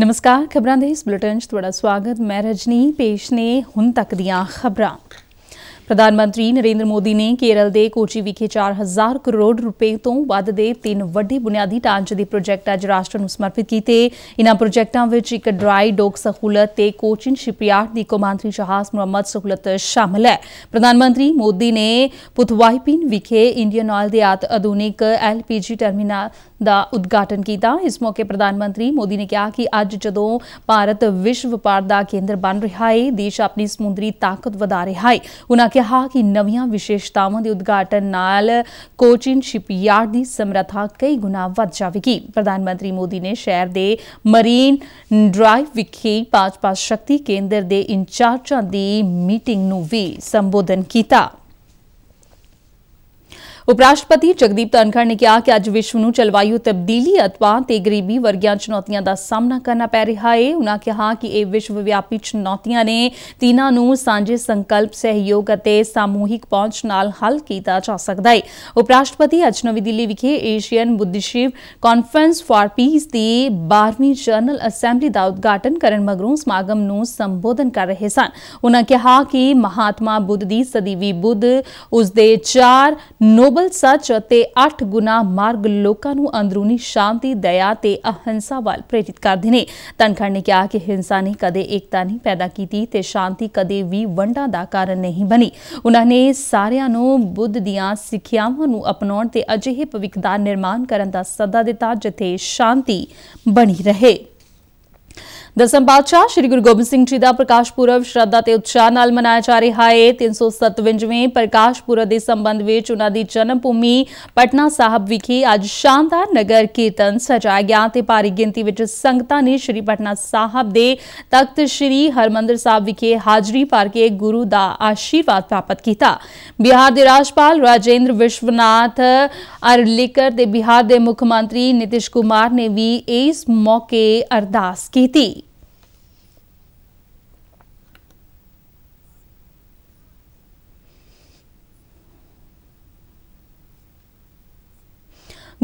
ਨਮਸਕਾਰ ਖਬਰਾਂ ਦੇ ਇਸ ਬੁਲੇਟਿਨ 'ਚ ਤੁਹਾਡਾ ਸਵਾਗਤ ਮੈਂ ਰਜਨੀ ਪੇਸ਼ ਨੇ ਹੁਣ ਤੱਕ ਦੀਆਂ ਖਬਰਾਂ ਪ੍ਰਧਾਨ ਮੰਤਰੀ ਨਰਿੰਦਰ ਮੋਦੀ ਨੇ ਕੇਰਲ ਦੇ ਕੋਚੀ ਵਿਖੇ 4000 ਕਰੋੜ ਰੁਪਏ ਤੋਂ ਵੱਧ ਦੇ ਤਿੰਨ ਵੱਡੇ ਬੁਨਿਆਦੀ ਢਾਂਚੇ ਦੇ ਪ੍ਰੋਜੈਕਟ ਅੱਜ ਰਾਸ਼ਟਰ ਨੂੰ ਸਮਰਪਿਤ ਕੀਤੇ ਇਨ੍ਹਾਂ ਪ੍ਰੋਜੈਕਟਾਂ ਵਿੱਚ ਇੱਕ ਡਰਾਈ ਡੌਕ ਸਹੂਲਤ ਤੇ ਕੋਚਿਨ ਸ਼ਿਪਯਾਰਡ ਦੀ ਕੌਮਾਂਤਰੀ ਜਹਾਜ਼ ਮੁਹੰਮਦ ਸਹੂਲਤ ਸ਼ਾਮਲ ਹੈ ਪ੍ਰਧਾਨ ਮੰਤਰੀ ਮੋਦੀ ਨੇ ਪੁਥਵਾਈਪਿਨ ਵਿਖੇ ਇੰਡੀਅਨ ਆਇਲ ਦੇ ਆਧੁਨਿਕ ਐਲਪੀਜੀ ਟਰਮੀਨਲ ਦਾ ਉਦਘਾਟਨ ਕੀਤਾ ਇਸ ਮੌਕੇ ਪ੍ਰਧਾਨ ਮੰਤਰੀ ਮੋਦੀ ਨੇ ਕਿਹਾ ਕਿ ਅੱਜ ਜਦੋਂ ਭਾਰਤ ਵਿਸ਼ਵ ਵਪਾਰ ਦਾ ਕੇਂਦਰ ਬਣ ਰਿਹਾ ਹੈ ਦੇਸ਼ ਆਪਣੀ ਸਮੁੰਦਰੀ ਤਾਕਤ ਵਧਾ ਰਿਹਾ ਹੈ ਉਹਨਾਂ ਕਿਹਾ ਕਿ ਨਵੀਆਂ ਵਿਸ਼ੇਸ਼ਤਾਵਾਂ ਦੇ ਉਦਘਾਟਨ ਨਾਲ ਕੋਚਿਨ ਸ਼ਿਪਯਾਰਡ ਦੀ ਸਮਰੱਥਾ ਕਈ ਗੁਣਾ ਵੱਧ ਜਾਵੇਗੀ ਪ੍ਰਧਾਨ ਮੰਤਰੀ ਮੋਦੀ ਨੇ ਸ਼ਹਿਰ ਦੇ ਮਰੀਨ ਡਰਾਈਵ ਵਿਖੇ ਭਾਜਪਾ ਸ਼ਕਤੀ ਕੇਂਦਰ ਦੇ ਇੰਚਾਰਜਾਂ ਦੀ ਮੀਟਿੰਗ ਨੂੰ ਵੀ ਸੰਬੋਧਨ ਕੀਤਾ ਉਪਰਾਸ਼ਟਰਪਤੀ ਜਗਦੀਪ ਧਨਖੜ ਨੇ ਕਿਹਾ ਕਿ ਅੱਜ ਵਿਸ਼ਵ ਨੂੰ ਚਲਵਾਯੂ ਤਬਦੀਲੀ ਅਤਵਾ ਤੇ ਗਰੀਬੀ ਵਰਗੀਆਂ ਚੁਣੌਤੀਆਂ ਦਾ ਸਾਹਮਣਾ ਕਰਨਾ ਪੈ ਰਿਹਾ ਹੈ ਉਹਨਾਂ ਕਿਹਾ ਕਿ ਇਹ ਵਿਸ਼ਵ ਵਿਆਪੀ ਚੁਣੌਤੀਆਂ ਨੇ ਤੀਨਾਂ ਨੂੰ ਸਾਂਝੇ ਸੰਕਲਪ ਸਹਿਯੋਗ ਅਤੇ ਸਮੂਹਿਕ ਪਹੁੰਚ ਨਾਲ ਹੱਲ ਕੀਤਾ ਜਾ ਸਕਦਾ ਹੈ ਉਪਰਾਸ਼ਟਰਪਤੀ ਅੱਜ ਨਵੀਂ ਦਿੱਲੀ ਵਿਖੇ Asian Buddhist conference for peace ਦੀ 12ਵੀਂ ਜਨਰਲ ਅਸੈਂਬਲੀ ਦਾ ਉਦਘਾਟਨ ਕਰਨ ਮਗਰੋਂ ਸਮਾਗਮ ਨੂੰ ਸੰਬੋਧਨ ਕਰ ਰਹੇ ਸਨ ਉਹਨਾਂ ਕਿਹਾ ਕਿ ਮਹਾਤਮਾ ਬੁੱਧ ਦੀ ਸਦੀਵੀ ਬੁੱਧ ਉਸ ਦੇ ਚਾਰ ਨੋਬ ਕੋਮਲ ਸੱਚ ਅਤੇ 8 ਗੁਨਾ ਮਾਰਗ ਲੋਕਾਂ ਨੂੰ ਅੰਦਰੂਨੀ ਸ਼ਾਂਤੀ ਦਇਆ ਤੇ ਅਹੰਸਾ ਵੱਲ ਪ੍ਰੇਰਿਤ ਕਰਦੇ ਨੇ ਤਨਖੜ ਨੇ ਕਿਹਾ ਕਿ ਹਿੰਸਾ ਨੇ ਕਦੇ ਏਕਤਾ ਨਹੀਂ ਪੈਦਾ ਕੀਤੀ ਤੇ ਸ਼ਾਂਤੀ ਕਦੇ ਵੀ ਵੰਡਾਂ ਦਾ ਕਾਰਨ ਨਹੀਂ ਬਣੀ ਉਹਨਾਂ ਨੇ ਸਾਰਿਆਂ ਨੂੰ ਬੁੱਧ ਦੀਆਂ ਸਿੱਖਿਆਵਾਂ ਨੂੰ ਅਪਣਾਉਣ ਤੇ ਅਜਿਹੇ ਭਵਿੱਖ ਦਾ ਨਿਰਮਾਣ ਕਰਨ ਦਾ ਸੱਦਾ ਦਿੱਤਾ ਜਿੱਥੇ ਸ਼ਾਂਤੀ ਬਣੀ ਰਹੇ ਦਸਮ ਪਾਤਸ਼ਾਹ ਸ੍ਰੀ ਗੁਰੂ ਗੋਬਿੰਦ ਸਿੰਘ ਜੀ ਦਾ ਪ੍ਰਕਾਸ਼ ਪੁਰਬ ਸ਼ਰਧਾ ਤੇ ਉਤਸ਼ਾਹ ਨਾਲ ਮਨਾਇਆ ਜਾ ਰਿਹਾ ਹੈ 357ਵੇਂ ਪ੍ਰਕਾਸ਼ ਪੁਰਬ ਦੇ ਸੰਬੰਧ ਵਿੱਚ ਉਹਨਾਂ ਦੀ ਜਨਮ ਭੂਮੀ ਪਟਨਾ ਸਾਹਿਬ ਵਿਖੇ ਅੱਜ ਸ਼ਾਨਦਾਰ ਨਗਰ ਕੀਰਤਨ ਸਜਾਇਆ ਗਿਆ ਤੇ ਭਾਰੀ ਗਿਣਤੀ ਵਿੱਚ ਸੰਗਤਾਂ ਨੇ ਸ੍ਰੀ ਪਟਨਾ ਸਾਹਿਬ ਦੇ ਤਖਤ ਸ੍ਰੀ ਹਰਮੰਦਰ ਸਾਹਿਬ ਵਿਖੇ ਹਾਜ਼ਰੀ ਭਰ ਕੇ ਗੁਰੂ ਦਾ ਆਸ਼ੀਰਵਾਦ ਪ੍ਰਾਪਤ ਕੀਤਾ ਬਿਹਾਰ ਦੇ ਰਾਜਪਾਲ ਰਾਜੇਂਦਰ ਵਿਸ਼ਵਨਾਥ ਅਰਲਿਕਰ ਦੇ ਬਿਹਾਰ ਦੇ ਮੁੱਖ ਮੰਤਰੀ ਨਿਤਿਸ਼ ਕੁਮਾਰ ਨੇ ਵੀ ਇਸ ਮੌਕੇ ਅਰਦਾਸ ਕੀਤੀ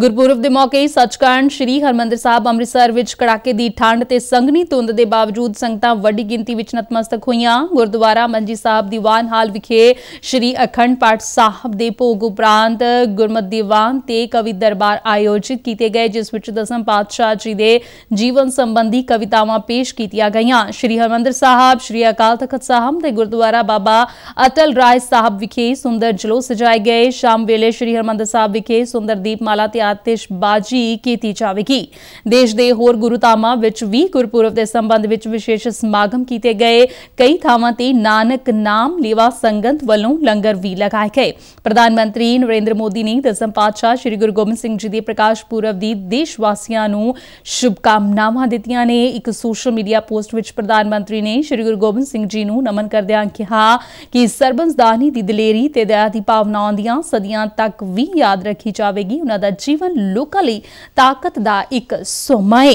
ਗੁਰਪੁਰਬ ਦੇ ਮੌਕੇ ਸੱਚਖੰਡ ਸ੍ਰੀ ਹਰਮੰਦਰ ਸਾਹਿਬ ਅੰਮ੍ਰਿਤਸਰ ਵਿੱਚ ਕੜਾਕੇ ਦੀ ਠੰਡ ਤੇ ਸੰਘਣੀ ਧੁੰਦ ਦੇ ਬਾਵਜੂਦ ਸੰਗਤਾਂ ਵੱਡੀ ਗਿਣਤੀ ਵਿੱਚ ਨਤਮਸਤਕ ਹੋਈਆਂ ਗੁਰਦੁਆਰਾ ਮੰਜੀ ਸਾਹਿਬ ਦੀਵਾਨ ਹਾਲ ਵਿਖੇ ਸ੍ਰੀ ਅਖੰਡ ਪਾਠ ਸਾਹਿਬ ਦੇ ਭੋਗ ਉਪਰੰਤ ਗੁਰਮਤਿ ਦੀਵਾਨ ਤੇ ਕਵੀ ਦਰਬਾਰ ਆਯੋਜਿਤ ਕੀਤੇ ਗਏ ਜਿਸ ਵਿੱਚ ਦਸਮ ਪਾਤਸ਼ਾਹ ਜੀ ਦੇ ਜੀਵਨ ਸੰਬੰਧੀ ਕਵਿਤਾਵਾਂ ਪੇਸ਼ ਕੀਤੀਆਂ ਗਈਆਂ ਸ੍ਰੀ ਹਰਮੰਦਰ ਸਾਹਿਬ ਸ੍ਰੀ ਅਕਾਲ ਤਖਤ ਸਾਹਿਬ ਦੇ ਗੁਰਦੁਆਰਾ ਬਾਬਾ ਅਟਲ ਰਾਏ ਸਾਹਿਬ ਵਿਖੇ ਸੁੰਦਰ ਜਲੋ ਸਜਾਏ ਗਏ ਸ਼ਾਮ ਵੇਲੇ ਸ੍ਰੀ ਹਰਮੰਦਰ ਸਾਹਿਬ ਵਿਖੇ ਸੁੰਦਰ ਦੀਪ ਮਾਲਾ ਤੇ ਆਤਿਸ਼ਬਾਜ਼ੀ ਕੀਤੀ ਜਾਵੇਗੀ ਦੇਸ਼ ਦੇ ਹੋਰ ਗੁਰੂਤਾਮਾਂ ਵਿੱਚ ਵੀ ਗੁਰਪੁਰਬ ਦੇ ਸੰਬੰਧ ਵਿੱਚ ਵਿਸ਼ੇਸ਼ ਸਮਾਗਮ ਕੀਤੇ ਗਏ ਕਈ ਥਾਵਾਂ ਤੇ ਨਾਨਕ ਨਾਮ ਲੇਵਾ ਸੰਗਤ ਵੱਲੋਂ ਲੰਗਰ ਵੀ ਲਗਾਏ ਗਏ ਪ੍ਰਧਾਨ ਮੰਤਰੀ ਨਰਿੰਦਰ ਮੋਦੀ ਨੇ ਦਸਮ ਪਾਤਸ਼ਾਹ ਸ੍ਰੀ ਗੁਰੂ ਗੋਬਿੰਦ ਸਿੰਘ ਜੀ ਦੇ ਪ੍ਰਕਾਸ਼ ਪੁਰਬ ਦੀ ਦੇਸ਼ ਵਾਸੀਆਂ ਨੂੰ ਸ਼ੁਭਕਾਮਨਾਵਾਂ ਦਿੱਤੀਆਂ ਨੇ ਇੱਕ ਸੋਸ਼ਲ ਮੀਡੀਆ ਪੋਸਟ ਵਿੱਚ ਪ੍ਰਧਾਨ ਮੰਤਰੀ ਨੇ ਸ੍ਰੀ ਗੁਰੂ ਗੋਬਿੰਦ ਸਿੰਘ ਜੀ ਨੂੰ ਨਮਨ ਕਰਦਿਆਂ ਕਿਹਾ ਕਿ ਸਰਬੰਸਦਾਨੀ ਦੀ ਦਲੇਰੀ ਤੇ ਦਇਆ ਦੀ ਭਾਵਨਾਵਾਂ ਦੀਆਂ ਸਦੀਆਂ ਤੱਕ ਵੀ ਯਾਦ ਰੱਖੀ ਜਾਵੇਗੀ ਉਹਨਾਂ ਦਾ ਜੀ ਜੀਵਨ ਲੋਕਾਂ ਲਈ ਤਾਕਤ ਦਾ ਇੱਕ ਸੋਮਾ ਹੈ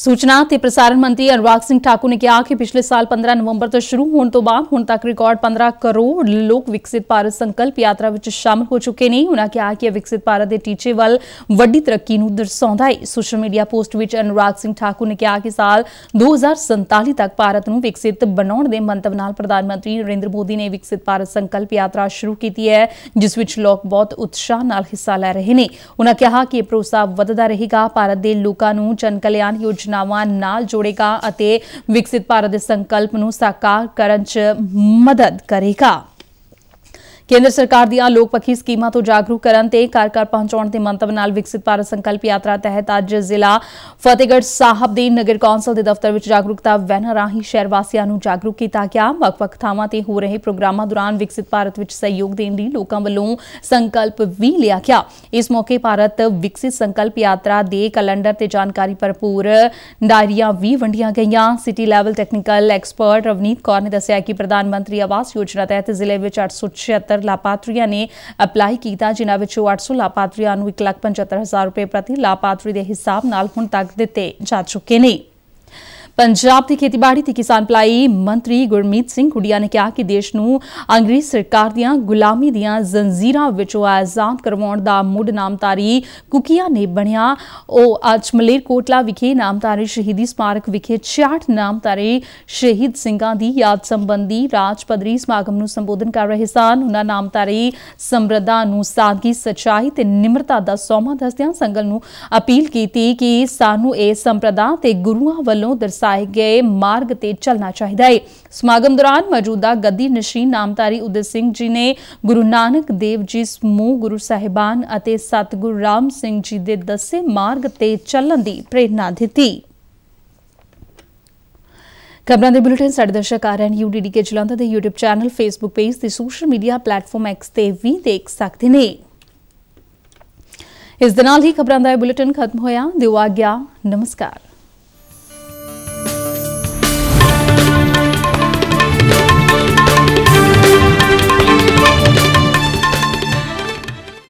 ਸੂਚਨਾ ਤੇ ਪ੍ਰਸਾਰਣ ਮੰਤਰੀ ਅਨੁਰਾਗ ਸਿੰਘ ਠਾਕੁਰ ਨੇ ਕਿਹਾ ਕਿ ਪਿਛਲੇ ਸਾਲ 15 ਨਵੰਬਰ ਤੋਂ ਸ਼ੁਰੂ ਹੋਣ ਤੋਂ ਬਾਅਦ ਹੁਣ ਤੱਕ ਰਿਕਾਰਡ 15 ਕਰੋੜ ਲੋਕ ਵਿਕਸਿਤ ਭਾਰਤ ਸੰਕਲਪ ਯਾਤਰਾ ਵਿੱਚ ਸ਼ਾਮਲ ਹੋ ਚੁੱਕੇ ਨੇ ਉਹਨਾਂ ਕਿਹਾ ਕਿ ਵਿਕਸਿਤ ਭਾਰਤ ਦੇ ਟੀਚੇ ਵੱਲ ਵੱਡੀ ਤਰੱਕੀ ਨੂੰ ਦਰਸਾਉਂਦਾ ਹੈ ਸੋਸ਼ਲ ਮੀਡੀਆ ਪੋਸਟ ਵਿੱਚ ਅਨੁਰਾਗ ਸਿੰਘ ਠਾਕੁਰ ਨੇ ਕਿਹਾ ਕਿ ਸਾਲ 2047 ਤੱਕ ਭਾਰਤ ਨੂੰ ਵਿਕਸਿਤ ਬਣਾਉਣ ਦੇ ਮੰਤਵ ਨਾਲ ਪ੍ਰਧਾਨ ਮੰਤਰੀ ਨਰਿੰਦਰ ਮੋਦੀ ਨੇ ਵਿਕਸਿਤ ਭਾਰਤ ਸੰਕਲਪ ਯਾਤਰਾ ਸ਼ੁਰੂ ਕੀਤੀ ਹੈ ਜਿਸ ਵਿੱਚ ਲੋਕ ਬਹੁਤ ਉਤਸ਼ਾਹ ਨਾਲ ਹਿੱਸਾ ਲੈ ਰਹੇ ਨੇ ਉਹਨਾਂ ਕਿਹਾ ਕਿ ਇਹ ਪ੍ਰੋਸਾ ਵਧਦਾ ਰਹੇਗਾ ਭਾਰਤ ਦੇ ਲੋਕਾਂ ਨੂੰ ਜਨ ਕਲਿਆਣ ਯੋਜਨਾ ਯੋਜਨਾਵਾਂ ਨਾਲ ਜੋੜੇਗਾ ਅਤੇ ਵਿਕਸਿਤ ਭਾਰਤ ਦੇ ਸੰਕਲਪ ਨੂੰ ਸਾਕਾਰ ਕਰਨ 'ਚ ਮਦਦ ਕਰੇਗਾ ਕੇਂਦਰ ਸਰਕਾਰ ਦੀਆਂ ਲੋਕ ਪੱਖੀ ਸਕੀਮਾਂ ਤੋਂ ਜਾਗਰੂਕ ਕਰਨ ਤੇ ਘਰ ਘਰ ਪਹੁੰਚਾਉਣ ਦੇ ਮੰਤਵ ਨਾਲ ਵਿਕਸਿਤ ਭਾਰਤ ਸੰਕਲਪ ਯਾਤਰਾ ਤਹਿਤ ਅੱਜ ਜ਼ਿਲ੍ਹਾ ਫਤਿਹਗੜ੍ਹ ਸਾਹਿਬ ਦੀ ਨਗਰ ਕੌਂਸਲ ਦੇ ਦਫ਼ਤਰ ਵਿੱਚ ਜਾਗਰੂਕਤਾ ਵੈਨ ਰਾਹੀਂ ਸ਼ਹਿਰ ਵਾਸੀਆਂ ਨੂੰ ਜਾਗਰੂਕ ਕੀਤਾ ਗਿਆ ਵੱਖ-ਵੱਖ ਥਾਵਾਂ ਤੇ ਹੋ ਰਹੇ ਪ੍ਰੋਗਰਾਮਾਂ ਦੌਰਾਨ ਵਿਕਸਿਤ ਭਾਰਤ ਵਿੱਚ ਸਹਿਯੋਗ ਦੇਣ ਲਈ ਲੋਕਾਂ ਵੱਲੋਂ ਸੰਕਲਪ ਵੀ ਲਿਆ ਗਿਆ ਇਸ ਮੌਕੇ ਭਾਰਤ ਵਿਕਸਿਤ ਸੰਕਲਪ ਯਾਤਰਾ ਦੇ ਕੈਲੰਡਰ ਤੇ ਜਾਣਕਾਰੀ ਭਰਪੂਰ ਡਾਇਰੀਆਂ ਵੀ ਵੰਡੀਆਂ ਗਈਆਂ city level technical expert Ravneet Kaur ਨੇ ਦੱਸਿਆ ਕਿ ਪ੍ਰਧਾਨ ਮੰਤਰੀ ਆਵਾਸ ਯੋਜਨਾ ਤਹਿਤ ਜ਼ਿਲ੍ਹੇ ਵਿੱਚ 876 750 ਲਾਪਾਤਰੀਆਂ ਨੇ ਅਪਲਾਈ ਕੀਤਾ ਜਿਨ੍ਹਾਂ ਵਿੱਚੋਂ 800 ਲਾਪਾਤਰੀਆਂ ਨੂੰ 1,75,000 ਰੁਪਏ ਪ੍ਰਤੀ ਲਾਪਾਤਰੀ ਦੇ ਹਿਸਾਬ ਨਾਲ ਹੁਣ ਤੱਕ ਦਿੱਤੇ ਜਾ ਚੁੱਕੇ ਨੇ ਪੰਜਾਬ ਦੀ ਖੇਤੀਬਾੜੀ ਤੇ ਕਿਸਾਨ ਭਲਾਈ ਮੰਤਰੀ ਗੁਰਮੀਤ ਸਿੰਘ ਗੁੜੀਆ ਨੇ ਕਿਹਾ ਕਿ ਦੇਸ਼ ਨੂੰ ਅੰਗਰੇਜ਼ ਸਰਕਾਰ ਦੀਆਂ ਗੁਲਾਮੀ ਦੀਆਂ ਜ਼ੰਜੀਰਾਂ ਵਿੱਚੋਂ ਆਜ਼ਾਦ ਕਰਵਾਉਣ ਦਾ ਮੁੱਢ ਨਾਮਤਾਰੀ ਕੁਕੀਆ ਨੇ ਬਣਿਆ ਉਹ ਅੱਜ ਮਲੇਰਕੋਟਲਾ ਵਿਖੇ ਨਾਮਤਾਰੀ ਸ਼ਹੀਦੀ ਸਮਾਰਕ ਵਿਖੇ 66 ਨਾਮਤਾਰੀ ਸ਼ਹੀਦ ਸਿੰਘਾਂ ਦੀ ਯਾਦ ਸੰਬੰਧੀ ਰਾਜ ਪਦਰੀ ਸਮਾਗਮ ਨੂੰ ਸੰਬੋਧਨ ਕਰ ਰਹੇ ਸਨ ਉਹਨਾਂ ਨਾਮਤਾਰੀ ਸਮਰਦਾ ਨੂੰ ਸਾਦਗੀ ਸਚਾਈ ਤੇ ਨਿਮਰਤਾ ਦਾ ਸੋਮਾ ਦੱਸਦਿਆਂ ਸੰਗਲ ਨੂੰ ਅਪੀਲ ਕੀਤੀ ਕਿ ਸਾਨੂੰ ਇਹ ਸੰਪਰਦਾ ਤੇ ਗੁਰੂਆਂ ਵੱਲੋਂ ਦਰਸਾ ਦਰਸਾਏ ਗਏ ਮਾਰਗ ਤੇ ਚੱਲਣਾ ਚਾਹੀਦਾ ਹੈ ਸਮਾਗਮ ਦੌਰਾਨ ਮੌਜੂਦਾ ਗੱਦੀ ਨਸ਼ੀਨ ਨਾਮਤਾਰੀ ਉਦੇ ਸਿੰਘ ਜੀ ਨੇ ਗੁਰੂ ਨਾਨਕ ਦੇਵ ਜੀ ਸਮੂਹ ਗੁਰੂ ਸਾਹਿਬਾਨ ਅਤੇ ਸਤਗੁਰ ਰਾਮ ਸਿੰਘ ਜੀ ਦੇ ਦੱਸੇ ਮਾਰਗ ਤੇ ਚੱਲਣ ਦੀ ਪ੍ਰੇਰਣਾ ਦਿੱਤੀ ਖਬਰਾਂ ਦੇ ਬੁਲੇਟਿਨ ਸਾਡੇ ਦਰਸ਼ਕ ਆ ਰਹੇ ਨੇ ਯੂਡੀਡੀ ਕੇ ਜਲੰਧਰ ਦੇ YouTube ਚੈਨਲ Facebook ਪੇਜ ਤੇ ਸੋਸ਼ਲ ਮੀਡੀਆ ਪਲੇਟਫਾਰਮ X ਤੇ ਵੀ ਦੇਖ ਸਕਦੇ ਨੇ ਇਸ ਦੇ ਨਾਲ ਹੀ ਖਬਰਾਂ ਦਾ ਇਹ ਬੁਲੇਟਿਨ ਖਤਮ ਹੋਇਆ ਦਿਵਾ ਗਿਆ ਨਮਸਕਾਰ